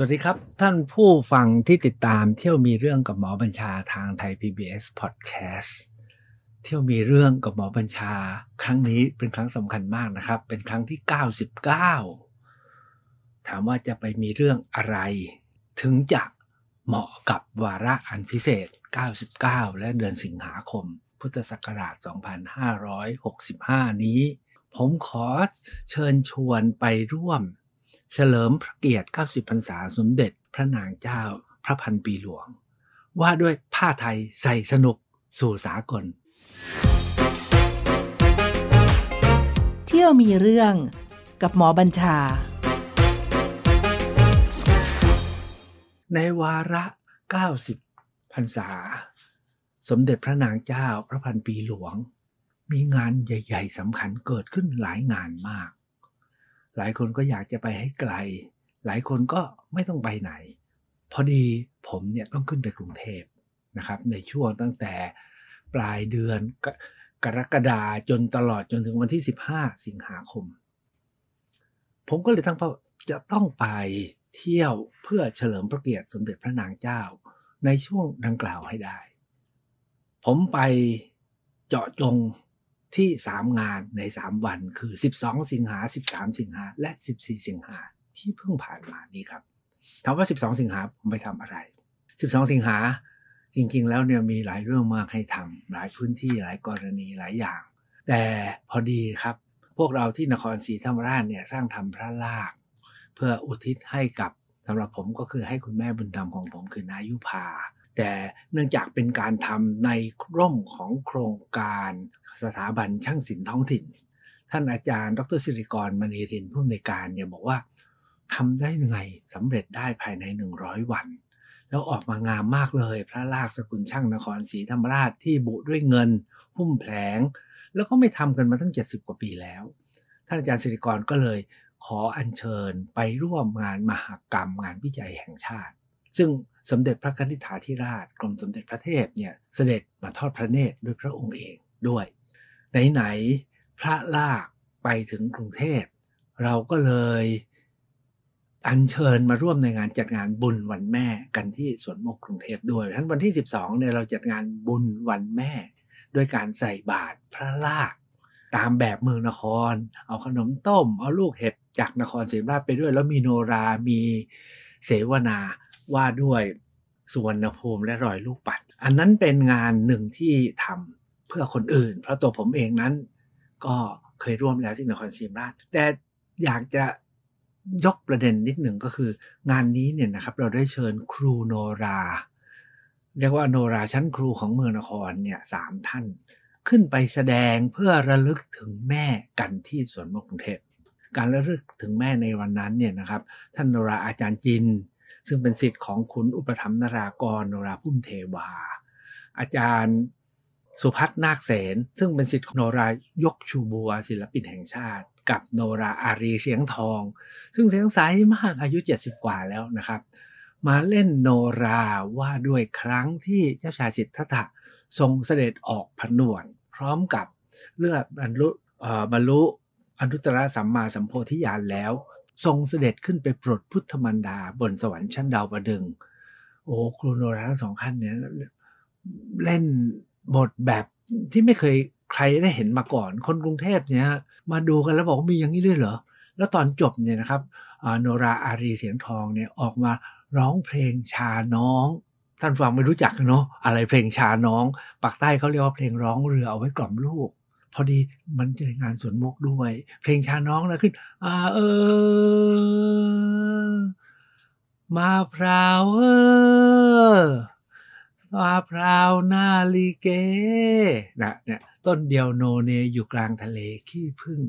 สวัสดีครับ ท่านผู้ฟังที่ติดตามเที่ยวมีเรื่องกับหมอบัญชาทางไทย PBS Podcast เที่ยวมีเรื่องกับหมอบัญชาครั้งนี้เป็นครั้งสำคัญมากนะครับ เป็นครั้งที่ 99 ถามว่าจะไปมีเรื่องอะไร ถึงจะเหมาะกับวาระอันพิเศษ 99 และเดือนสิงหาคม พุทธศักราช 2565 นี้ ผมขอเชิญชวนไปร่วมเฉลิมพระเกียรติ 90 พรรษาสมเด็จพระนางเจ้าพระพันปีหลวง ว่าด้วยผ้าไทยใส่สนุกสู่สากล เที่ยวมีเรื่องกับหมอบัญชา ในวาระ 90 พรรษา สมเด็จพระนางเจ้าพระพันปีหลวง มีงานใหญ่ ๆสำคัญเกิดขึ้นหลายงานมากหลายคนก็อยากจะไปให้ไกล หลายคนก็ไม่ต้องไปไหน พอดีผมเนี่ยต้องขึ้นไปกรุงเทพนะครับในช่วงตั้งแต่ปลายเดือนกรกฎาจนตลอดจนถึงวันที่ 15 สิงหาคม ผมก็เลยตั้งเป้าจะต้องไปเที่ยวเพื่อเฉลิมพระเกียรติสมเด็จพระนางเจ้าในช่วงดังกล่าวให้ได้ ผมไปเจาะจงที่ 3 งานใน 3 วันคือ 12 สิงหา 13 สิงหาและ 14 สิงหาที่เพิ่งผ่านมานี้ครับถามว่า 12 สิงหาผมไปทำอะไร 12 สิงหาจริงๆแล้วเนี่ยมีหลายเรื่องมากให้ทำหลายพื้นที่หลายกรณีหลายอย่าง แต่พอดีครับพวกเราที่นครศรีธรรมราชเนี่ยสร้างทำพระลาก เพื่ออุทิศให้กับสำหรับผมก็คือให้คุณแม่บุญธรรมของผมคือนายุพาแต่เนื่องจากเป็นการทำในร่องของโครงการสถาบันช่างศิลป์ท้องถิ่น ท่านอาจารย์ ดรสิริกรมณีรินผู้อำนวยการเนี่ยบอกว่าทำได้ยังไงสำเร็จได้ภายใน 100 วัน แล้วออกมางามมากเลยพระลากสกุลช่างนครศรีธรรมราชที่บุด้วยเงิน หุ้มแผลง แล้วก็ไม่ทำกันมาตั้ง 70 กว่าปีแล้ว ท่านอาจารย์สิริกรก็เลยขออัญเชิญไปร่วมงานมหากรรมงานวิจัยแห่งชาติ ซึ่งสมเด็จพระกนิษฐาธิราชกรมสมเด็จพระเทพเนี่ยเสด็จมาทอดพระเนตรด้วยพระองค์เองด้วยไหนๆพระลากไปถึงกรุงเทพเราก็เลยอัญเชิญมาร่วมในงานจัดงานบุญวันแม่ กันที่สวนโมกกรุงเทพด้วยทั้นวันที่ 12เนี่ยเราจัดงานบุญวันแม่ด้วยการใส่บาตรพระลากตามแบบเมืองนคร เอาขนมต้มเอาลูกเห็บจากนครศรีธรรมราชไปด้วย แล้วมีโนรา มีเสวนาว่าด้วยสุวรรณภูมิและรอยลูกปัด อันนั้นเป็นงานหนึ่งที่ทำเพื่อคนอื่น เพราะตัวผมเองนั้นก็เคยร่วมแล้วที่นครศรีธรรมราช แต่อยากจะยกประเด็นนิดหนึ่งก็คืองานนี้เนี่ยนะครับ เราได้เชิญครูโนรา เรียกว่าโนราชั้นครูของเมืองนครเนี่ยสามท่าน ขึ้นไปแสดงเพื่อระลึกถึงแม่กันที่สวนมกรุงเทพการระลึกถึงแม่ในวันนั้นเนี่ยนะครับท่านโนราอาจารย์จิน ซึ่งเป็นสิทธิ์ของคุณอุปธรรมนรากรโนราพุ่มเทวา อาจารย์สุพัฒนาคเสน ซึ่งเป็นสิทธิ์โนรายกชูบัวศิลปินแห่งชาติ กับโนราอารีเสียงทอง ซึ่งเสียงใสมากอายุ 70 กว่าแล้วนะครับ มาเล่นโนราว่าด้วยครั้งที่เจ้าชายสิทธัตถะทรงเสด็จออกผนวน พร้อมกับเลือดบรรลุบรรลุอนุตตรสัมมาสัมโพธิญาณแล้ว ทรงเสด็จขึ้นไปโปรดพุทธมันดาบนสวรรค์ชั้นดาวประดึง โอ้ ครูโนราทั้งสองขั้นเนี่ยเล่นบทแบบที่ไม่เคยใครได้เห็นมาก่อน คนกรุงเทพเนี่ยมาดูกันแล้วบอกว่ามีอย่างนี้ด้วยเหรอ แล้วตอนจบเนี่ยนะครับโนราอารีเสียงทองเนี่ยออกมาร้องเพลงชาน้อง ท่านฟังไม่รู้จักเนาะอะไรเพลงชาน้องปากใต้เขาเรียกว่าเพลงร้องเรือเอาไว้กล่อมลูกพอดีมันจะงานสวนมกด้วย เพลงชาน้องนะขึ้นอ่าเออมาพร้าวเออมาพร้าวนาลีเกนะเนี่ยต้นเดียวโนเนอยู่กลางทะเลขี้พึ่ง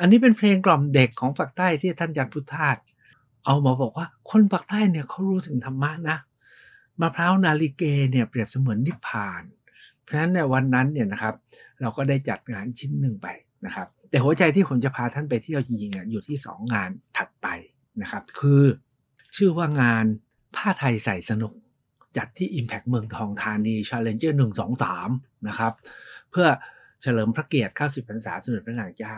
อันนี้เป็นเพลงกล่อมเด็กของฝักใต้ที่ท่านยันพุทธาตเอามาบอกว่า คนฝักใต้เนี่ยเขารู้ถึงธรรมะนะมะพร้าวนาลีเกเนี่ยเปรียบเสมือนนิพพานเพราะฉะนั้นเนี่ยวันนั้นเนี่ยนะครับเราก็ได้จัดงานชิ้นหนึ่งไปนะครับ แต่หัวใจที่ผมจะพาท่านไปเที่ยวจริงๆอยู่ที่ 2 งานถัดไปนะครับ คือ ชื่อว่างานผ้าไทยใส่สนุกจัดที่ Impact เมืองทองธานี Challenger 1 2 3นะครับเพื่อเฉลิมพระเกียรติ90พรรษาสมเด็จพระนางเจ้า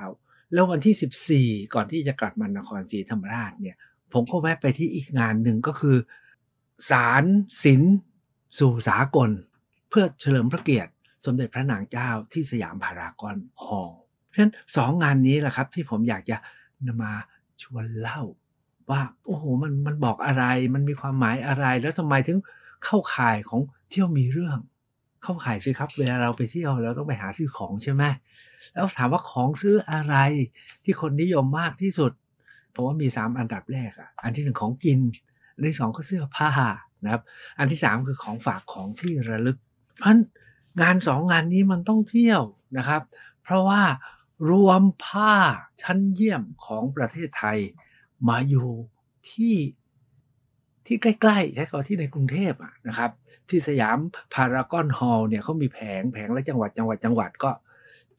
แล้ววันที่ 14 ก่อนที่จะกลับมานครศรีธรรมราชเนี่ยผมก็แวะไปที่อีกงานหนึ่งก็คือสารศิลสู่สากลเพื่อเฉลิมพระเกียรติ สมเด็จพระนางเจ้าที่สยามพารากอนฮอลล์เพราะฉะนั้นสองงานนี้แหละครับ ที่ผมอยากจะนำมาชวนเล่าว่าโอ้โหมันมันบอกอะไร มันมีความหมายอะไรแล้วทำไมถึงเข้าข่ายของเที่ยวมีเรื่อง เข้าข่ายสิครับ เวลาเราไปเที่ยวเราต้องไปหาซื้อของใช่ไหมแล้วถามว่าของซื้ออะไร ที่คนนิยมมากที่สุดผมว่ามี3อันดับแรกอ่ะอันที่หนึ่งของกินอันที่สองก็เสื้อผ้านะครับ อันที่3คือของฝากของที่ระลึกเพราะงานสองงานนี้มันต้องเที่ยวนะครับ เพราะว่ารวมผ้าชั้นเยี่ยมของประเทศไทยมาอยู่ที่ที่ใกล้ๆ ใช้คำว่าที่ในกรุงเทพนะครับ ที่สยามพารากอนฮอลล์เนี่ยเขามีแผงแผงและจังหวัดจังหวัดจังหวัดก็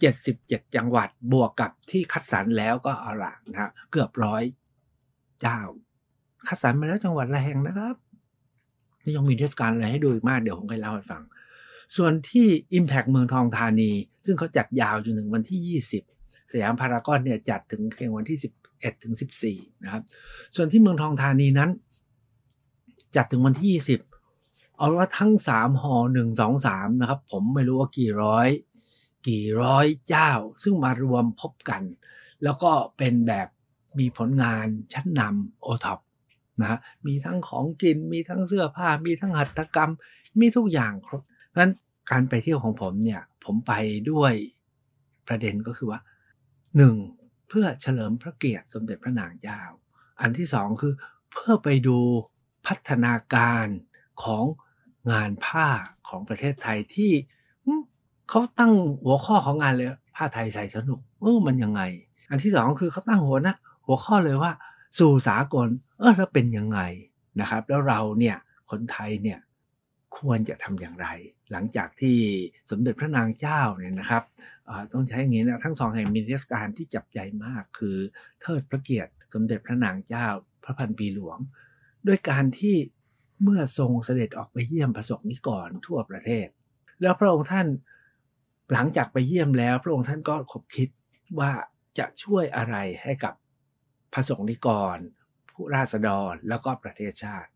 77 จังหวัดบวกกับที่คัดสรรแล้วก็เอาละนะเกือบร้อยเจ้าคัดสรรมาแล้วจังหวัดละแห่งนะครับนี่ยังมีเทศกาลอะไรให้ดูอีกมากเดี๋ยวผมจะเล่าให้ฟังส่วนที่ Impact เมืองทองธานี ซึ่งเขาจัดยาวจนถึง วันที่ 20สยามพารากอนเนี่ยจัดถึงเพียงวันที่ 11ถึง14นะครับส่วนที่เมืองทองธานีนั้น จัดถึงวันที่ 20 เอาว่าทั้ง 3 หอ1 2 3นะครับผมไม่รู้ว่ากี่ร้อยกี่ร้อยเจ้า ซึ่งมารวมพบกัน แล้วก็เป็นแบบมีผลงานชั้นนำโอท็อปนะมีทั้งของกินมีทั้งเสื้อผ้ามีทั้งหัตถกรรมมีทุกอย่างครบนั้นการไปเที่ยวของผมเนี่ยผมไปด้วยประเด็นก็คือว่าหนึ่งเพื่อเฉลิมพระเกียรติสมเด็จพระนางเจ้า อันที่สองคือ เพื่อไปดูพัฒนาการของงานผ้าของประเทศไทยที่เขาตั้งหัวข้อของงานเลยผ้าไทยใส่สนุก เออมันยังไง อันที่สองคือเขาตั้งหัวนะหัวข้อเลยว่าสู่สากล เออแล้วเป็นยังไงนะครับ แล้วเราเนี่ยคนไทยเนี่ยควรจะทำอย่างไร หลังจากที่สมเด็จพระนางเจ้าเนี่ยนะครับต้องใช้อย่างนี้นะ ทั้งสองแห่งมีเทศกาลที่จับใจมากคือเทิดพระเกียรติ สมเด็จพระนางเจ้าพระพันปีหลวงด้วยการที่เมื่อทรงเสด็จออกไปเยี่ยมประสบนิกรทั่วประเทศ แล้วพระองค์ท่านหลังจากไปเยี่ยมแล้ว พระองค์ท่านก็คบคิดว่าจะช่วยอะไรให้กับพระสงฆ์นิกรผู้ราษฎรแล้วก็ประเทศชาติ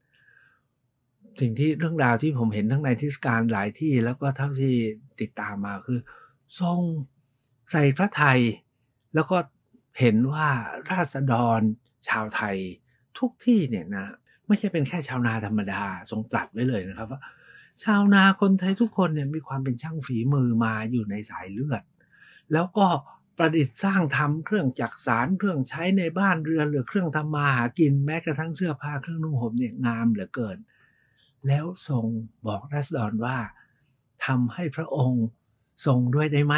สิ่งที่เรื่องราวที่ผมเห็นทั้งในทิศการหลายที่แล้วก็เท่าที่ติดตามมาคือ ทรงใส่พระไทย แล้วก็เห็นว่าราษฎรชาวไทยทุกที่เนี่ยนะไม่ใช่เป็นแค่ชาวนาธรรมดาทรงตรัสไว้เลยนะครับว่าชาวนาคนไทยทุกคนเนี่ยมีความเป็นช่างฝีมือมาอยู่ในสายเลือดแล้วก็ประดิษฐ์สร้างทำเครื่องจักสารเครื่องใช้ในบ้านเรือนหรือเครื่องทำมาหากินแม้กระทั่งเสื้อผ้าเครื่องนุ่งห่มเนี่ยงามเหลือเกินแล้วทรงบอกรัศดรว่าทำให้พระองค์ทรงด้วยได้ไหม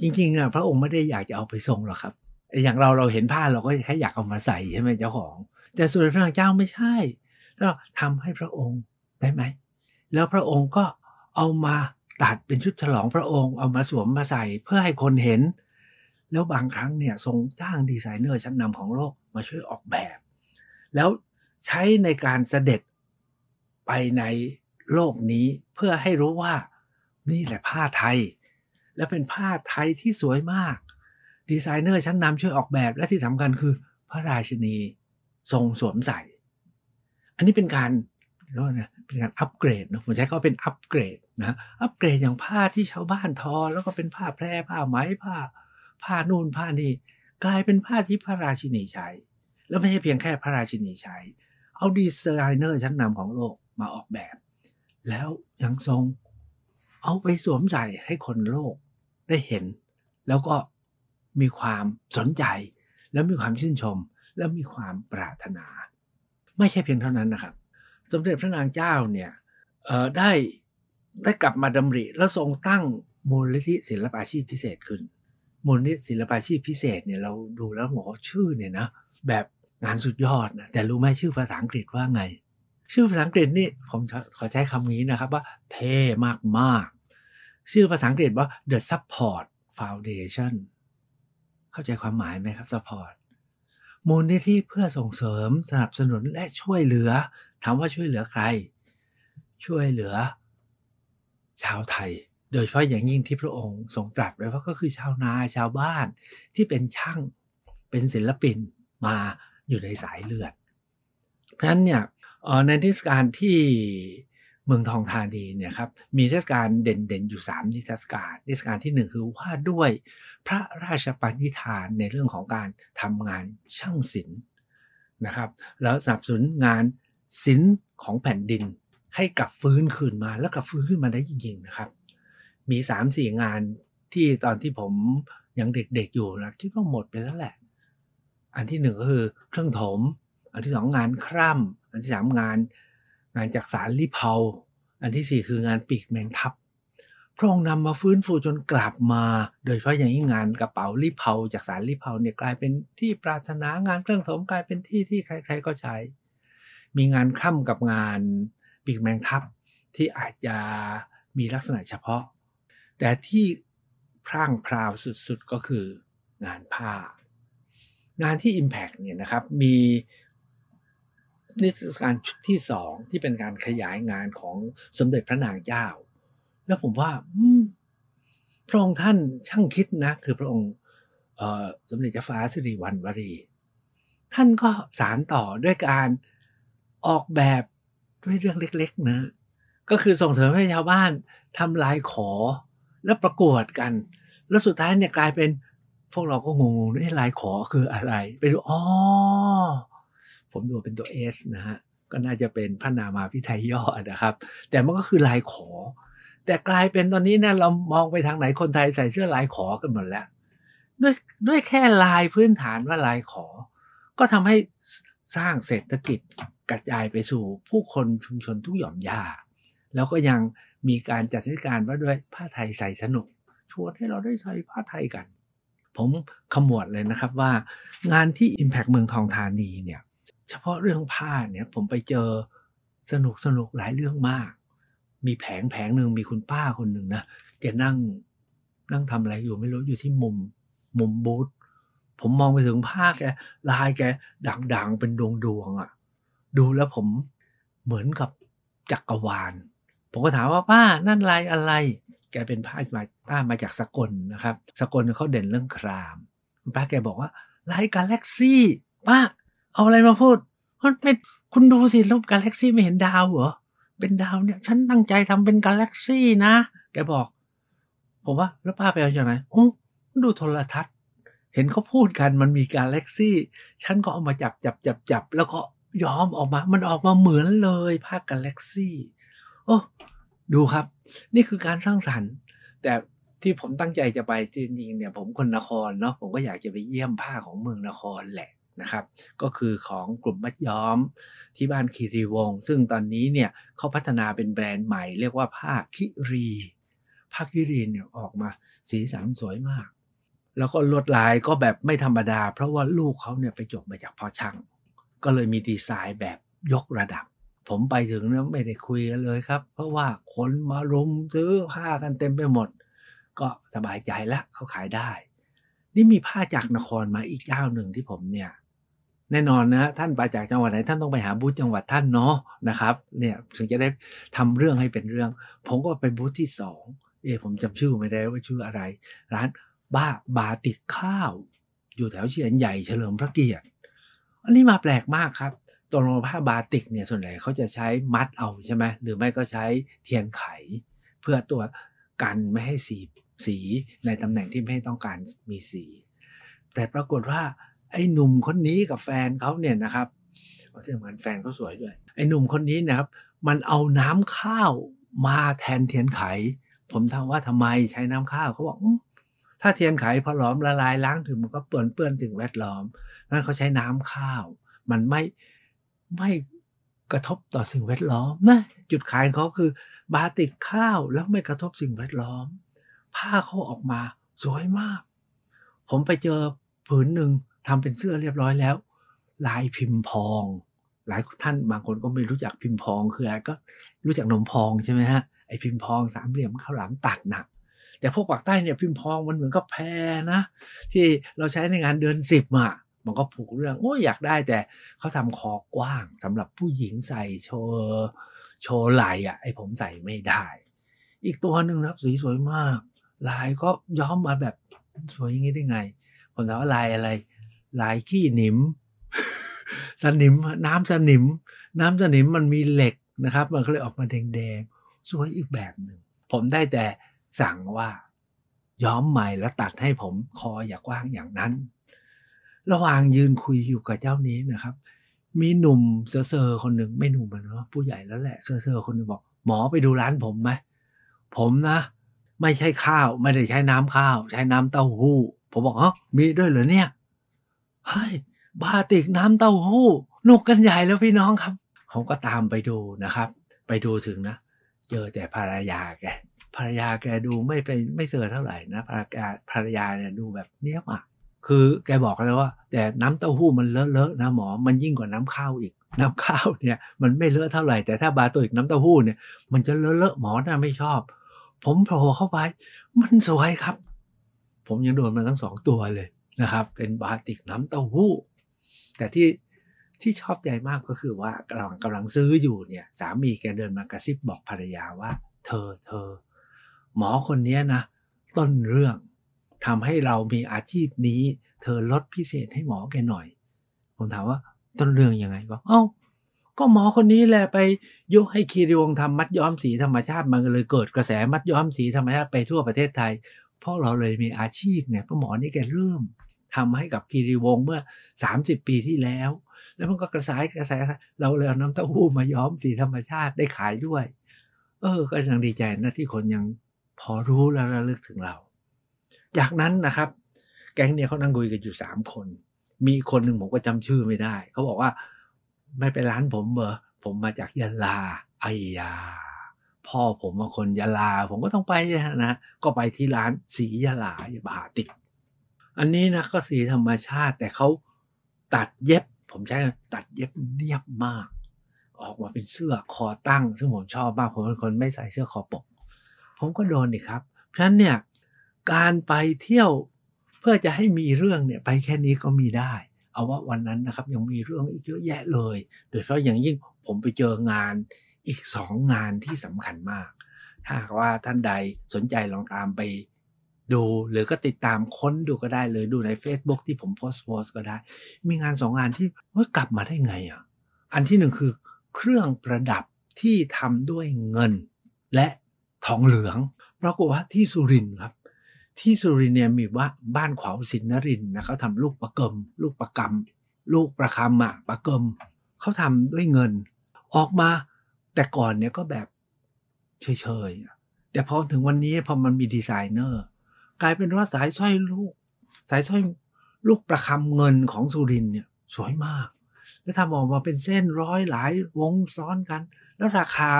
จริงๆอ่ะพระองค์ไม่ได้อยากจะเอาไปทรงหรอกครับ อย่างเราเราเห็นผ้าเราก็แค่อยากเอามาใส่ใช่ไหมเจ้าของ แต่ส่วนพระเจ้าไม่ใช่แล้วทำให้พระองค์ได้ไหม แล้วพระองค์ก็เอามาตัดเป็นชุดฉลองพระองค์เอามาสวมมาใส่เพื่อให้คนเห็น แล้วบางครั้งเนี่ยทรงจ้างดีไซเนอร์ชั้นนำของโลกมาช่วยออกแบบ แล้วใช้ในการเสด็จไปในโลกนี้เพื่อให้รู้ว่านี่แหละผ้าไทย และเป็นผ้าไทยที่สวยมากดีไซเนอร์ชั้นนำช่วยออกแบบ และที่สำคัญคือพระราชนีทรงสวมใส่ อันนี้เป็นการเรียกว่าเป็นการอัปเกรดนะผมใช้คำเป็นอัปเกรดนะอัปเกรดอย่างผ้าที่ชาวบ้านทอ แล้วก็เป็นผ้าแพร่ ผ้าไหมผ้าผ้านูนผ้านี่กลายเป็นผ้าที่พระราชินีใช้แล้วไม่ใช่เพียงแค่พระราชินีใช้เอาดีไซเนอร์ชั้นนำของโลกมาออกแบบ แล้วยังทรงเอาไปสวมใส่ให้คนโลกได้เห็น แล้วก็มีความสนใจแล้วมีความชื่นชมแล้วมีความปรารถนา ไม่ใช่เพียงเท่านั้นนะครับ สมเด็จพระนางเจ้าเนี่ยได้ได้กลับมาดำริ แล้วทรงตั้งมูลนิธิศิลปาชีพพิเศษขึ้นมูลนิธิศิลปาชีพพิเศษเนี่ยเราดูแล้วหมอชื่อเนี่ยนะแบบงานสุดยอดนะแต่รู้ไหมชื่อภาษาอังกฤษว่าไงชื่อภาษาอังกฤษนี่ ผมขอใช้คำนี้นะครับว่า เท่มากกชื่อภาษาอังกฤษว่า The Support Foundation เข้าใจความหมายไหมครับ Support มูลนิธิเพื่อส่งเสริมสนับสนุนและช่วยเหลือถามว่าช่วยเหลือใคร ช่วยเหลือชาวไทย โดยเฉพาะอย่างยิ่งที่พระองค์ทรงตรัสไว้ว่าก็คือชาวนาชาวบ้านที่เป็นช่างเป็นศิลปินมาอยู่ในสายเลือดเพราะฉะนั้นเนี่ยในเทศกาลที่เมืองทองธานีเนี่ยครับมีเทศกาลเด่นๆอยู่3นิทศกาลเทศกาลที่ 1 คือว่าด้วยพระราชปณิธานในเรื่องของการทำงานช่างศิลป์นะครับ แล้วสนับสนุนงานศิลป์ของแผ่นดิน ให้กลับฟื้นคืนมาแล้วกลับฟื้นขึ้นมาได้จริงๆนะครับ มี3ามสี่งานที่ตอนที่ผมยังเด็กๆอยู่นะคิดว่าหมดไปแล้วแหละ อันที่หนึ่งก็คือเครื่องถมอันที่สองงานคร่ำนที่สามงานงานจากสารลิเพาอันที่สี่คืองานปีกแมงทับพระองค์นำมาฟื้นฟูจนกลับมา โดยเฉพาะอย่างยิ่งงานกระเป๋าลิเพาจากสารลิเพาเนี่ยกลายเป็นที่ปรารถนางานเครื่องถมกลายเป็นที่ที่ใคร ๆก็ใช้ มีงานคล่ำกับงานปีกแมงทับที่อาจจะมีลักษณะเฉพาะ แต่ที่พร่างพราวสุดๆก็คืองานผ้างานที่ Impact เนี่ยนะครับมีนิทรรศการชุดที่สองที่เป็นการขยายงานของสมเด็จพระนางเจ้า แล้วผมว่าพระองค์ท่านช่างคิดนะ คือพระองค์สมเด็จเจ้าฟ้าสิริวัณวรีท่านก็สารต่อด้วยการออกแบบด้วยเรื่องเล็กๆนะ ก็คือส่งเสริมให้ชาวบ้านทำลายขอและประกวดกัน แล้วสุดท้ายเนี่ยกลายเป็นพวกเราก็งงๆด้วยลายขอคืออะไร ไปดูอ๋อผมดูเป็นตัว S นะฮะก็น่าจะเป็นพระนามาพิไทยยอดนะครับ แต่มันก็คือลายขอ แต่กลายเป็นตอนนี้นะเรามองไปทางไหนคนไทยใส่เสื้อลายขอกันหมดแล้วด้วยด้วยแค่ลายพื้นฐานว่าลายขอ ก็ทำให้สร้างเศรษฐกิจกระจายไปสู่ผู้คนชุมชนทุกหย่อมยาแล้วก็ยังมีการจัดเทศกาลว่าด้วยผ้าไทยใส่สนุก ชวนให้เราได้ใส่ผ้าไทยกันผมขมวดเลยนะครับว่างานที่ Impact เมืองทองธานีเนี่ยเฉพาะเรื่องผ้าเนี่ยผมไปเจอสนุกสนุกหลายเรื่องมากมีแผงแผงหนึ่งมีคุณป้าคนหนึ่งนะแกนั่งนั่งทำอะไรอยู่ไม่รู้อยู่ที่มุม มุมบูธผมมองไปถึงผ้าแกลายแกด่างๆ เป็นดวงดวงอะ่ะดูแล้วผมเหมือนกับจักกรวาลผมก็ถามว่าป้านั่นลายอะไร แกเป็นผ้ามาป้ามาจากสกลนะครับสกลเขาเด่นเรื่องครามป้าแกบอกว่าลายกาแล็กซี่ป้าเอาอะไรมาพูดมันไม่คุณดูสิรูปกาแล็กซี่ไม่เห็นดาวเหรอเป็นดาวเนี่ย ฉันตั้งใจทำเป็นกาแล็กซี่นะแกบอก ผมว่าแล้วป้าไปเอาจากไหนอ้ดูโทรทัศน์ เห็นเขาพูดกันมันมีกาแล็กซี่ฉันก็เอามาจับจับจับจับแล้วก็ย้อมออกมา มันออกมาเหมือนเลยภาคกาแล็กซี่โอ้ดูครับ นี่คือการสร้างสรรค์ แต่ที่ผมตั้งใจจะไปจริงๆเนี่ย ผมคนนครเนาะผมก็อยากจะไปเยี่ยมภาคของเมืองนครแหละนะครับก็คือของกลุ่มมัดย้อมที่บ้านคีรีวง ซึ่งตอนนี้เนี่ยเขาพัฒนาเป็นแบรนด์ใหม่เรียกว่าผ้าคิรี ผ้าคิรีเนี่ยออกมาสีสันสวยมาก แล้วก็ลวดลายก็แบบไม่ธรรมดา เพราะว่าลูกเขาเนี่ยไปจบมาจากพ่อช่าง ก็เลยมีดีไซน์แบบยกระดับ ผมไปถึงเนี่ยไม่ได้คุยกันเลยครับ เพราะว่าคนมารุมซื้อผ้ากันเต็มไปหมด ก็สบายใจละเขาขายได้ นี่มีผ้าจากนครมาอีกเจ้าหนึ่งที่ผมเนี่ยแน่นอนนะท่านไปจากจังหวัดไหนท่านต้องไปหาบูธจังหวัดท่านเนาะนะครับเนี่ยถึงจะได้ทำเรื่องให้เป็นเรื่อง ผมก็ไปบูธที่สองเออผมจำชื่อไม่ได้ว่าชื่ออะไร ร้านบ้า บาติกข้าว อยู่แถวเชียงใหญ่เฉลิมพระเกียรติอันนี้มาแปลกมากครับ ตัวโลผ้าบาติกเนี่ยส่วนใหญ่เขาจะใช้มัดเอาใช่ไหมหรือไม่ก็ใช้เทียนไข เพื่อตัวกันไม่ให้สีสีในตำแหน่งที่ไม่ต้องการมีสี แต่ปรากฏว่าไอ้หนุ่มคนนี้กับแฟนเขาเนี่ยนะครับที่ทำงานแฟนเขาสวยด้วย ไอ้หนุ่มคนนี้นะครับ มันเอาน้ำข้าวมาแทนเทียนไข ผมถามว่าทำไมใช้น้ำข้าวเขาบอกถ้าเทียนไขพอหลอมละลายล้างถึงมันก็เปื้อนเปื้อนสิ่งแวดล้อมนั่นเขาใช้น้ำข้าว มันไม่ไม่กระทบต่อสิ่งแวดล้อมนะจุดขายเขาคือ บาติกข้าวแล้วไม่กระทบสิ่งแวดล้อม ผ้าเขาออกมาสวยมาก ผมไปเจอผืนหนึ่งทำเป็นเสื้อเรียบร้อยแล้ว ลายพิมพ์พอง หลายท่านบางคนก็ไม่รู้จักพิมพ์พองคืออะไรก็รู้จักนมพองใช่ไหมฮะไอพิมพ์พองสามเหลี่ยมข้าวหลามตัดหนักแต่พวกปากใต้เนี่ยพิมพ์พองมันเหมือนกับแพรนะ ที่เราใช้ในงานเดือนสิบอะมันก็ผูกเรื่องโอ้อยากได้แต่เขาทำคอกว้าง สำหรับผู้หญิงใส่โชว์โชว์ไหลอ่ะ ไอผมใส่ไม่ได้ อีกตัวหนึ่งนะครับสีสวยมาก ลายก็ย้อมมาแบบสวยอย่างนี้ได้ไงผมถามว่าลายอะไรหลายขี้หนิม สนิม น้ำสนิม น้ำสนิมมันมีเหล็กนะครับ มันก็เลยออกมาแดงๆสวยอีกแบบหนึ่ง ผมได้แต่สั่งว่าย้อมใหม่แล้วตัดให้ผมคออย่ากว้างอย่างนั้น ระหว่างยืนคุยอยู่กับเจ้านี้นะครับ มีหนุ่มเซอเซอร์คนหนึ่งไม่หนุ่มลนะผู้ใหญ่แล้วแหละ เซอเซอร์คนหนึ่งบอก หมอไปดูร้านผมไหม ผมนะ ไม่ใช่ข้าวไม่ได้ใช้น้ำข้าว ใช้น้ำเต้าหู้ ผมบอกเ๋อมีด้วยเหรอเนี่ยฮ้ยบาติกน้ำเต้าหู้นุกกันใหญ่แล้วพี่น้องครับ ผมก็ตามไปดูนะครับ ไปดูถึงนะ เจอแต่ภรรยาแก ภรรยาแกดูไม่ไปไม่เสือเท่าไหร่นะภรรยาภรรยา เนี่ยดูแบบเนี้ยมากคือแกบอกเลยว่าแต่น้ำเต้าหู้มันเลอะๆนะหมอมันยิ่งกว่าน้ำข้าวอีก น้ำข้าวเนี่ยมันไม่เลอะเท่าไหร่ แต่ถ้าบาตัวอีกน้ำเต้าหู้เนี่ยมันจะเลอะๆหมอน่าไม่ชอบ ผมโผล่เข้าไป มันสวยครับ ผมยังโดนมันทั้งสองตัวเลยนะครับเป็นบาติกน้ำเต้าหู้ แต่ที่ที่ชอบใจมากก็คือว่ากำลังกำลังซื้ออยู่เนี่ยสามีแกเดินมากระซิบบอก ภรรยาว่าเธอเธอ หมอคนนี้นะ ต้นเรื่องทำให้เรามีอาชีพนี้ เธอลดพิเศษให้หมอแกหน่อย ผมถามว่าต้นเรื่องยังไงบอกเอ้าก็หมอคนนี้แหละไปยกให้คีรีวงทำมัดย้อมสีธรรมชาติมันเลยเกิดกระแสมัดย้อมสีธรรมชาติไปทั่วประเทศไทยเพราะเราเลยมีอาชีพไงเพราะหมอนี่แกเริ่มทำให้กับคีรีวงเมื่อ 30 ปีที่แล้ว แล้วมันก็กระสายกระสายเราเลยเอาน้ำเต้าหู้มาย้อมสีธรรมชาติได้ขายด้วย เออ ก็ยังดีใจนะ ที่คนยังพอรู้และระลึกถึงเรา จากนั้นนะครับ แก๊งเนี่ยเขานั่งคุยกันอยู่สามคน มีคนหนึ่งผมก็จำชื่อไม่ได้ เขาบอกว่า ไม่ไปร้านผมเบอร์ผมมาจากยะลา ไอยา พ่อผมเป็นคนยะลา ผมก็ต้องไปนะก็ไปที่ร้านสียะลายบาติกอันนี้นะก็สีธรรมชาติแต่เขาตัดเย็บผมใช้ตัดเย็บเรียบมาก ออกมาเป็นเสื้อคอตั้ง ซึ่งผมชอบมากผมเป็นคนไม่ใส่เสื้อคอปก ผมก็โดนนี่ครับเพราะฉะนั้นเนี่ยการไปเที่ยวเพื่อจะให้มีเรื่องเนี่ยไปแค่นี้ก็มีได้เอาว่าวันนั้นนะครับยังมีเรื่องอีกเยอะแยะเลย โดยเฉพาะอย่างยิ่งผมไปเจองานอีกสองงานที่สำคัญมาก ถ้าว่าท่านใดสนใจลองตามไปดูหรือก็ติดตามค้นดูก็ได้เลยดูใน Facebook ที่ผมโพสต์โพสก็ได้ มีงานสองงานที่ว่ากลับมาได้ไงอ่ะอันที่หนึ่งคือเครื่องประดับที่ทำด้วยเงิน และทองเหลืองปรากฏว่าที่สุรินครับที่สุรินเนี่ยมีว่าบ้านขวาวสินนรินนะเขาทำลูกประกมลูกประกำลูกประคำอะประกมเขาทำด้วยเงิน ออกมาแต่ก่อนเนี่ยก็แบบเฉยๆ แต่พอถึงวันนี้พอมันมีดีไซเนอร์กลายเป็นว่าสายสร้อยลูก สายสร้อยลูกประคำเงินของสุรินเนี่ยสวยมาก แล้วทำออกมาเป็นเส้นร้อยหลายวงซ้อนกัน แล้วราคา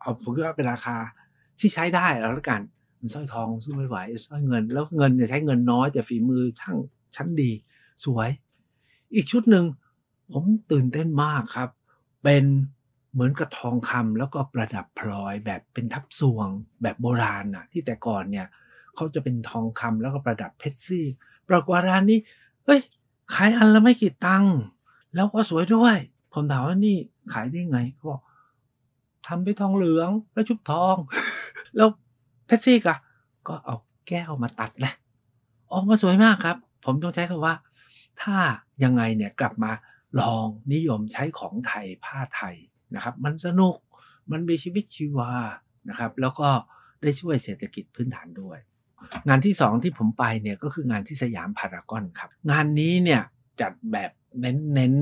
เอาผมคิดว่าเป็นราคาที่ใช้ได้แล้วละกันมันสร้อยทองสู้ไม่ไหวสร้อยเงินแล้วเงินเนี่ยใช้เงินน้อยแต่ฝีมือช่างชั้นดีสวย อีกชุดหนึ่งผมตื่นเต้นมากครับ เป็นเหมือนกระทองคำแล้วก็ประดับพลอยแบบเป็นทับสวงแบบโบราณน่ะที่แต่ก่อนเนี่ยเขาจะเป็นทองคำแล้วก็ประดับเพชรซี่ ปรากฏว่าร้านนี้เฮ้ย ขายอันละไม่กี่ตังค์ แล้วก็สวยด้วย ผมถามว่านี่ขายได้ไงเขาบอกทำด้วยทองเหลืองแล้วชุบทอง แล้วเพชรซี่กะก็เอาแก้วมาตัดนะออกมาสวยมากครับ ผมต้องใช้คำว่า ถ้ายังไงเนี่ยกลับมาลองนิยมใช้ของไทยผ้าไทยนะครับ มันสนุก มันมีชีวิตชีวา นะครับ แล้วก็ได้ช่วยเศรษฐกิจพื้นฐานด้วยงานที่สองที่ผมไปเนี่ยก็คืองานที่สยามพารากอนครับ งานนี้เนี่ยจัดแบบเน้นเน้น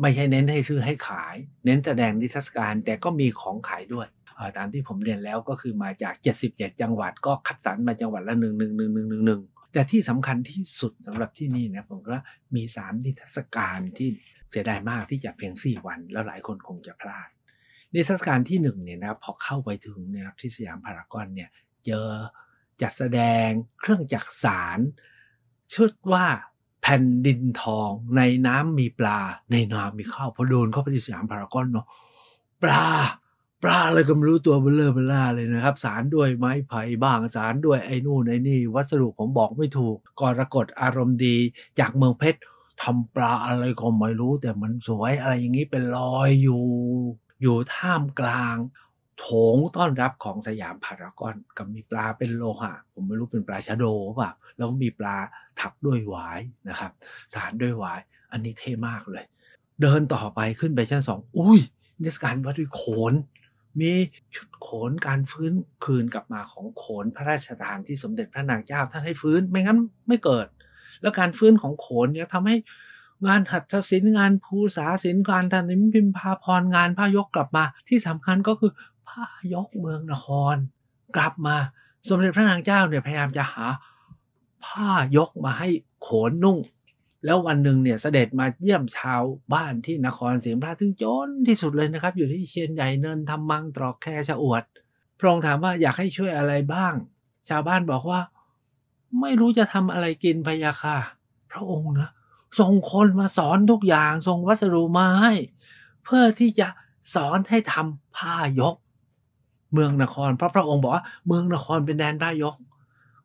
ไม่ใช่เน้นให้ซื้อให้ขาย เน้นแสดงนิทรรศการแต่ก็มีของขายด้วยตามที่ผมเรียนแล้วก็คือมาจาก 77 จังหวัด ก็คัดสรรมาจังหวัดละหนึ่งหนึ่งหนึ่งหนึ่งหนึ่งหนึ่งแต่ที่สำคัญที่สุดสำหรับที่นี่นะผมว่ามี3นิทรรศการที่เสียดายมากที่จัดเพียง 4 วัน แล้วหลายคนคงจะพลาดนิทรรศการที่1เนี่ยนะพอเข้าไปถึงนะครับที่สยามพารากอนเนี่ยเจอจัดแสดงเครื่องจักสาร ชุดว่าแผ่นดินทองในน้ำมีปลาในน้ำมีข้าวพอโดนเข้าไปที่สยามพารากอนเนาะปลาปลาอะไรก็ไม่รู้ตัวเบลเลอร์เบลล่าเลยนะครับ สารด้วยไม้ไผ่บ้างสารด้วยไอ้นู่นไอ้นี่วัสดุผมบอกไม่ถูกกรกฎอารมณ์ดีจากเมืองเพชรทำปลาอะไรก็ไม่รู้แต่มันสวยอะไรอย่างนี้เป็นลอยอยู่ อยู่ท่ามกลางโถงต้อนรับของสยามพารากอนกับมีปลาเป็นโลหะ ผมไม่รู้เป็นปลาชะโดป่ะแล้วมีปลาถักด้วยหวายนะครับ สารด้วยหวายอันนี้เท่มากเลย เดินต่อไปขึ้นไปชั้นสอง อุ้ยนิสการวัดด้วยโขน มีชุดโขนการฟื้นคืนกลับมาของโขนพระราชทานที่สมเด็จพระนางเจ้าท่านให้ฟื้นไม่งั้นไม่เกิด แล้วการฟื้นของโขนเนี่ยทำให้งานหัตถศิลป์งานภูษาศิลป์งานทันนิมพิมพาพรงานผ้ายกกลับมาที่สำคัญก็คือพายกเมืองนคร กลับมาสมเด็จพระนางเจ้าเนี่ยพยายามจะหาผ้ายกมาให้โขนนุ่ง แล้ววันหนึ่งเนี่ยเสด็จมาเยี่ยมชาวบ้านที่นครศรีธรรมราชึ่งจนที่สุดเลยนะครับ อยู่ที่เชียนใหญ่เนินทำมังตรอกแคชะอวดพระองค์ถามว่าอยากให้ช่วยอะไรบ้าง ชาวบ้านบอกว่าไม่รู้จะทำอะไรกินพยาค่ะพระองค์นะส่งคนมาสอนทุกอย่างส่งวัสดุมาให้เพื่อที่จะสอนให้ทำผ้ายกเมืองนครเพราะพระองค์บอกว่าเมืองนครเป็นแดนด้ายก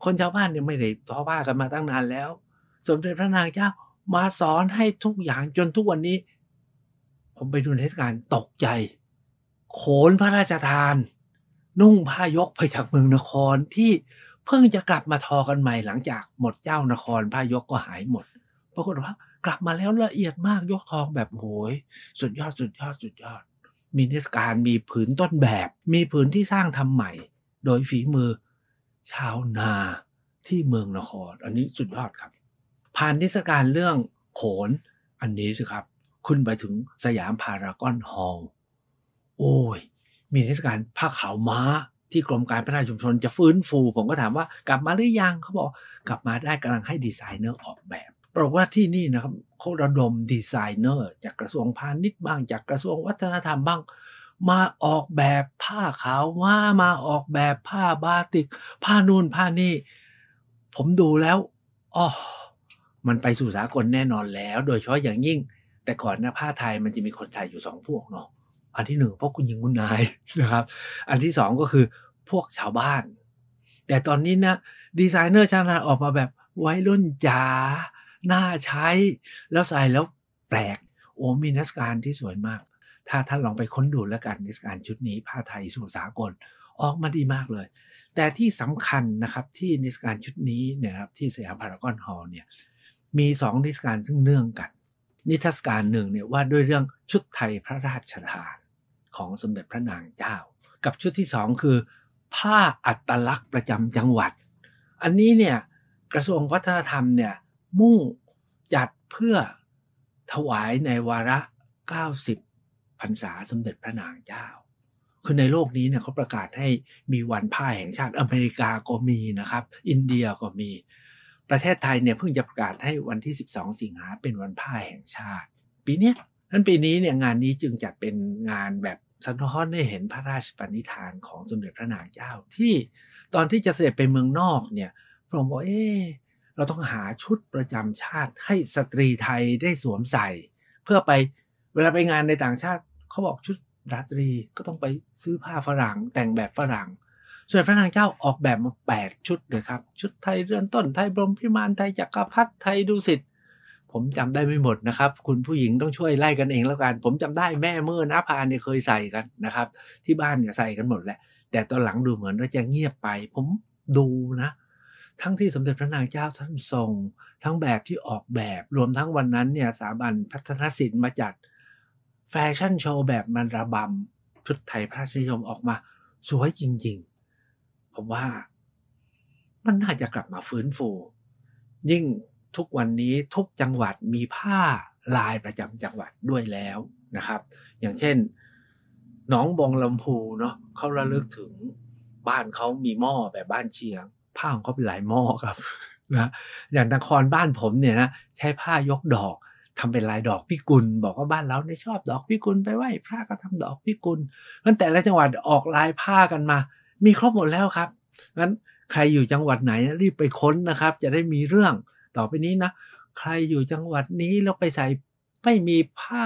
คนชาวบ้านเนี่ยไม่ได้ต่อว่ากันมาตั้งนานแล้วสมเด็จพระนางเจ้ามาสอนให้ทุกอย่างจนทุกวันนี้ ผมไปดูเทศกาลตกใจโขนพระราชทาน นุ่งผ้ายกไปจากเมืองนครที่เพิ่งจะกลับมาทอกันใหม่หลังจากหมดเจ้านคร ผ้ายกก็หายหมดปรากฏว่า กลับมาแล้วละเอียดมากยกทองแบบโหยสุดยอดสุดยอดสุดยอดมีนิทรรศการมีผืนต้นแบบ มีผืนที่สร้างทำใหม่ โดยฝีมือชาวนาที่เมืองนคร อันนี้สุดยอดครับ ผ่านนิทรรศการเรื่องโขนอันนี้สิครับคุณไปถึงสยามพารากอนฮอลล์โอ้ยมีเทศกาลผ้าขาวม้าที่กรมการพัฒนาชุมชนจะฟื้นฟูผมก็ถามว่ากลับมาหรือยังเขาบอกกลับมาได้กำลังให้ดีไซเนอร์ออกแบบปรากว่าที่นี่นะครับเขาระดมดีไซเนอร์จากกระทรวงพาณิชย์บ้างจากกระทรวงวัฒนธรรมบ้าง มาออกแบบผ้าขาวว่ามาออกแบบผ้าบาติก ผ้านูนผ้านี่ผมดูแล้วอ๋อมันไปสู่สากลแน่นอนแล้วโดยเฉพาะอย่างยิ่ง แต่ก่อนนะผ้าไทยมันจะมีคนใส่อยู่สองพวกเนาะอันที่หนึ่งพวกคุณหญิงคุณนายนะครับ อันที่สองก็คือพวกชาวบ้าน แต่ตอนนี้นะดีไซเนอร์ชานาออกมาแบบไว้รุ่นจ๋าน่าใช้แล้วใส่แล้วแปลกโอ้มีนักการที่สวยมาก ถ้าท่านลองไปค้นดูแล้วกันนิสการชุดนี้ผ้าไทยสู่สากลออกมาดีมากเลย แต่ที่สำคัญนะครับที่นิสการชุดนี้เนี่ยครับที่สยามพารากอนฮอลล์เนี่ยมีสองนิสการซึ่งเนื่องกัน นิทรรศการหนึ่งเนี่ยว่าด้วยเรื่องชุดไทยพระราชทานของสมเด็จพระนางเจ้า กับชุดที่สองคือ ผ้าอัตลักษณ์ประจำจังหวัด อันนี้เนี่ยกระทรวงวัฒนธรรมเนี่ยมุ่งจัดเพื่อถวายในวาระ 90พรรษาสมเด็จพระนางเจ้า คือในโลกนี้เนี่ยเขาประกาศให้มีวันผ้าแห่งชาติ อเมริกาก็มีนะครับ อินเดียก็มี ประเทศไทยเนี่ยเพิ่งจะประกาศให้วันที่ 12 สิงหาเป็นวันผ้าแห่งชาติ ปีนี้นั้นปีนี้เนี่ยงานนี้จึงจัดเป็นงานแบบสะท้อนได้เห็นพระราชปณิธานของสมเด็จพระนางเจ้า ที่ตอนที่จะเสด็จไปเมืองนอกเนี่ย พระองค์บอกเอ๊เราต้องหาชุดประจำชาติให้สตรีไทยได้สวมใส่ เพื่อไปเวลาไปงานในต่างชาติเขาบอกชุดราตรี ก็ต้องไปซื้อผ้าฝรั่งแต่งแบบฝรั่งส่วนพระนางเจ้าออกแบบมา 8 ชุดเลยครับ ชุดไทยเรือนต้นไทยบรมพิมานไทยจักรพรรดิไทยดุสิต ผมจำได้ไม่หมดนะครับ คุณผู้หญิงต้องช่วยไล่กันเองแล้วกันผมจำได้แม่เมื่อน้าพานเนี่ยเคยใส่กันนะครับ ที่บ้านเนี่ยใส่กันหมดแหละแต่ตอนหลังดูเหมือนว่าจะเงียบไป ผมดูนะทั้งที่สมเด็จพระนางเจ้าท่านทรง ทั้งแบบที่ออกแบบรวมทั้งวันนั้นเนี่ยสถาบันพัฒนศิลป์มาจัด แฟชั่นโชว์แบบมันระบำชุดไทยพระราชนิยมออกมา สวยจริงๆ ผมว่ามันน่าจะกลับมาฟื้นฟู ยิ่งทุกวันนี้ทุกจังหวัดมีผ้าลายประจำจังหวัดด้วยแล้วนะครับ อย่างเช่นหนองบองลำพูเนาะเขาระลึกถึงบ้านเขามีหม้อแบบบ้านเชียงผ้าของเขาเป็นหลายหม้อครับนะ อย่างนครบ้านผมเนี่ยนะใช้ผ้ายกดอกทำเป็นลายดอกพิกุล บอกว่าบ้านเราเนี่ยชอบดอกพิกุลไปไหว้พระก็ทำดอกพิกุลนั้นแต่ละจังหวัดออกลายผ้ากันมา มีครบหมดแล้วครับ งั้นใครอยู่จังหวัดไหนรีบไปค้นนะครับ จะได้มีเรื่องต่อไปนี้นะใครอยู่จังหวัดนี้แล้วไปใส่ไม่มีผ้า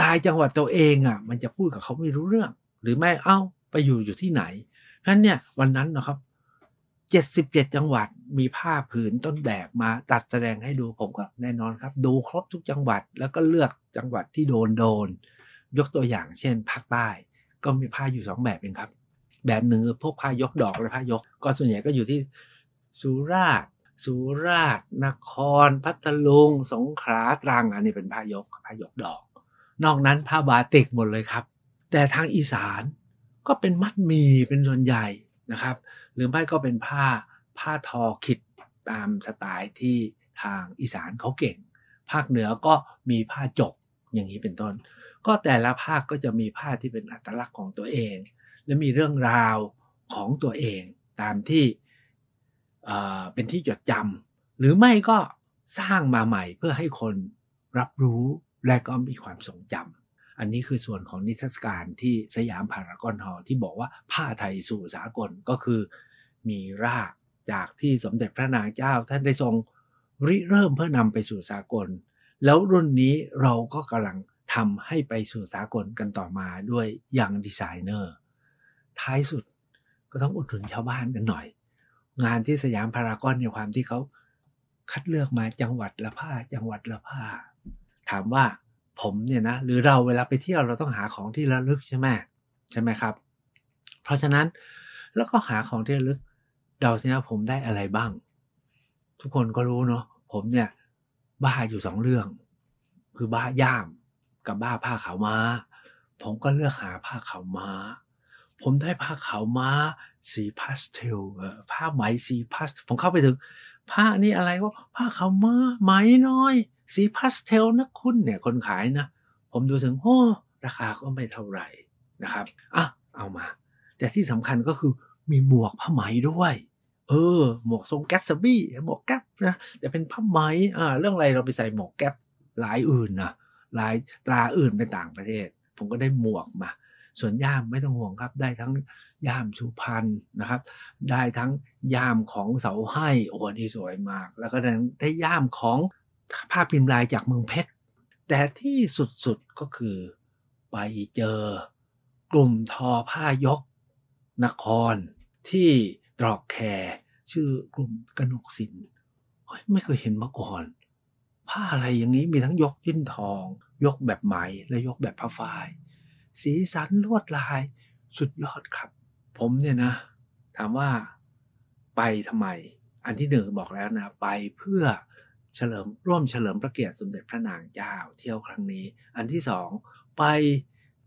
ลายจังหวัดตัวเองอะ่ะ มันจะพูดกับเขาไม่รู้เรื่อง หรือไม่ เอา้าไปอยู่อยู่ที่ไหนนั้นเนี่ยวันนั้นนะครับ77จังหวัดมีผ้าผืนต้นแบบมาตัดแสดงให้ดูผมก็แน่นอนครับดูครบทุกจังหวัดแล้วก็เลือกจังหวัดที่โดนโดน ยกตัวอย่าง เช่นภาคใต้ก็มีผ้าอยู่2แบบเองครับ แบบหนึ่งพวกผ้ายกดอก และผ้ายกก็ส่วนใหญ่ก็อยู่ที่สุราษฎร์สุราษฎร์นคร พัทลุงสงขลาตรังอันนี้เป็นผ้ายกผ้ายกดอก นอกนั้นผ้าบาติกหมดเลยครับ แต่ทางอีสานก็เป็นมัดมีเป็นส่วนใหญ่นะครับหรือไม่ก็เป็นผ้าผ้าทอขิดตามสไตล์ที่ทางอีสานเขาเก่ง ภาคเหนือก็มีผ้าจกอย่างนี้เป็นต้น ก็แต่ละภาคก็จะมีผ้าที่เป็นอัตลักษณ์ของตัวเอง และมีเรื่องราวของตัวเองตามที่เป็นที่จดจำหรือไม่ก็สร้างมาใหม่เพื่อให้คนรับรู้และก็มีความทรงจำอันนี้คือส่วนของนิทรรศการที่สยามพารากอนฮอลล์ที่บอกว่าผ้าไทยสู่สากลก็คือ มีรากจากที่สมเด็จพระนางเจ้า ท่านได้ทรงริเริ่มเพื่อนำไปสู่สากล แล้วรุ่นนี้เราก็กำลังทำให้ไปสู่สากลกันต่อมาด้วยยังดีไซเนอร์ท้ายสุดก็ต้องอุดหนุนชาวบ้านกันหน่อย งานที่สยามพารากอนในความที่เขาคัดเลือกมาจังหวัดละผ้าจังหวัดละผ้า ถามว่าผมเนี่ยนะหรือเราเวลาไปเที่ยว เราต้องหาของที่ระลึกใช่ไหมใช่ไหมครับ เพราะฉะนั้นแล้วก็หาของที่ระลึกเดาสินะผมได้อะไรบ้าง ทุกคนก็รู้เนาะผมเนี่ยบ้าอยู่สองเรื่อง คือบ้าย่ามกับบ้าผ้าขาวมา้าผมก็เลือกหาผ้าขาวมา้า ผมได้ผ้าขาวม้าสีพาสเทลผ้าไหมสีพาสผมเข้าไปถึง ผ้านี่อะไรวะผ้าขาวม้าไหมน้อยสีพาสเทลนะคุณเนี่ยคนขายนะผมดูถึงโอ้ราคาก็ไม่เท่าไหร่นะครับอ่ะเอามา แต่ที่สำคัญก็คือมีหมวกผ้าไหมด้วย เออ หมวกทรงแกสบี้หมวกแก๊ปนะแต่เป็นผ้าไหมอ่าเรื่องอะไรเราไปใส่หมวกแก๊ปลายอื่นนะลายตราอื่นไปต่างประเทศ ผมก็ได้หมวกมาส่วนย่ามไม่ต้องห่วงครับ ได้ทั้งย่ามสุพรรณนะครับ ได้ทั้งย่ามของเสาให้โอ้นี่สวยมาก แล้วก็ได้ย่ามของภาพพิมพ์ลายจากเมืองเพชรแต่ที่สุดๆก็คือ ไปเจอกลุ่มทอผ้ายก นคร ที่ตรอกแค ชื่อกลุ่มกนกสินไม่เคยเห็นมาก่อน ผ้าอะไรอย่างนี้มีทั้งยกยิ้นทอง ยกแบบไหมและยกแบบผ้าฝ้าย สีสันลวดลาย สุดยอดครับ ผมเนี่ยนะ ถามว่าไปทำไม อันที่หนึ่งบอกแล้วนะ ไปเพื่อเฉลิมร่วมเฉลิมพระเกียรติ สมเด็จพระนางเจ้าเที่ยวครั้งนี้ อันที่สอง ไป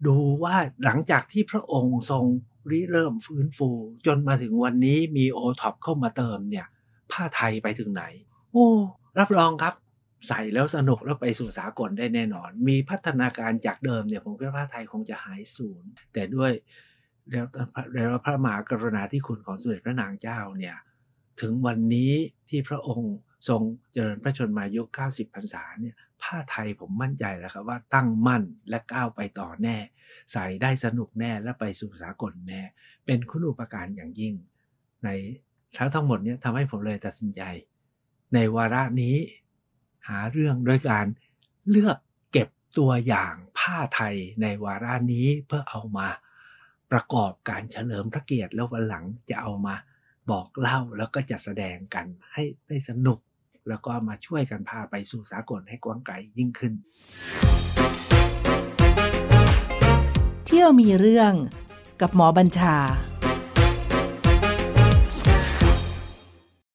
ดูว่าหลังจากที่พระองค์ทรงริเริ่มฟื้นฟู จนมาถึงวันนี้มีโอท็อปเข้ามาเติมเนี่ยผ้าไทยไปถึงไหนโอ้รับรองครับใส่แล้วสนุกแล้วไปสู่สากลได้แน่นอน มีพัฒนาการจากเดิมเนี่ยผมคิดว่าผ้าไทยคงจะหายสูญแต่ด้วยแล้วพระมหากรุณาธิคุณของสมเด็จพระนางเจ้าเนี่ยถึงวันนี้ที่พระองค์ทรงเจริญพระชนมายุ90พรรษาเนี่ย ผ้าไทยผมมั่นใจแล้วครับว่าตั้งมั่นและก้าวไปต่อแน่ ใส่ได้สนุกแน่และไปสู่สากลแน่ เป็นคุณูปการอย่างยิ่ง ในทั้งทั้งหมดเนี่ยทำให้ผมเลยตัดสินใจ ในวาระนี้หาเรื่องโดยการเลือกเก็บตัวอย่างผ้าไทยในวาระนี้เพื่อเอามาประกอบการเฉลิมพระเกียรติแล้ววันหลัง จะเอามาบอกเล่าแล้วก็จัดแสดงกันให้ได้สนุกแล้วก็มาช่วยกันพาไปสู่สากลให้กว้างไกลยิ่งขึ้น เที่ยวมีเรื่องกับหมอบัญชา